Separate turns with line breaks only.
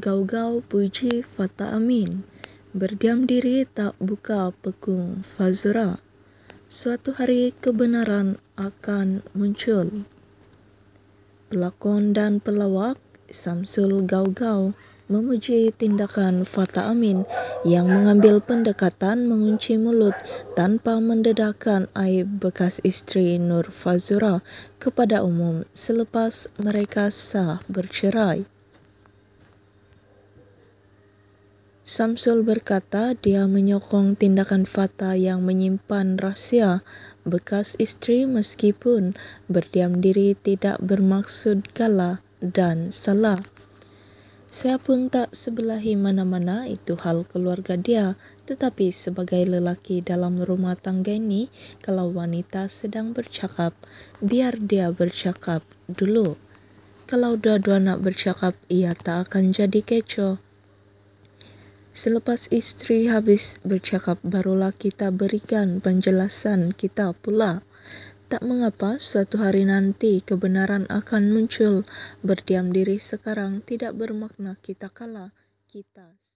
gau-gau puji fata amin. Berdiam diri tak buka pekung fazura. Suatu hari kebenaran akan muncul. Pelakon dan pelawak Samsul Gau-Gau memuji tindakan Fata Amin yang mengambil pendekatan mengunci mulut tanpa mendedahkan aib bekas istri Nur Fazura kepada umum selepas mereka sah bercerai. Samsul berkata dia menyokong tindakan Fata yang menyimpan rahsia bekas istri meskipun berdiam diri tidak bermaksud kalah dan salah. Saya pun tak sebelahi mana-mana itu hal keluarga dia tetapi sebagai lelaki dalam rumah tangga ini kalau wanita sedang bercakap biar dia bercakap dulu. Kalau dua-dua nak bercakap ia tak akan jadi kecoh. Selepas istri habis bercakap, barulah kita berikan penjelasan kita pula. Tak mengapa suatu hari nanti kebenaran akan muncul. Berdiam diri sekarang tidak bermakna kita kalah. Kita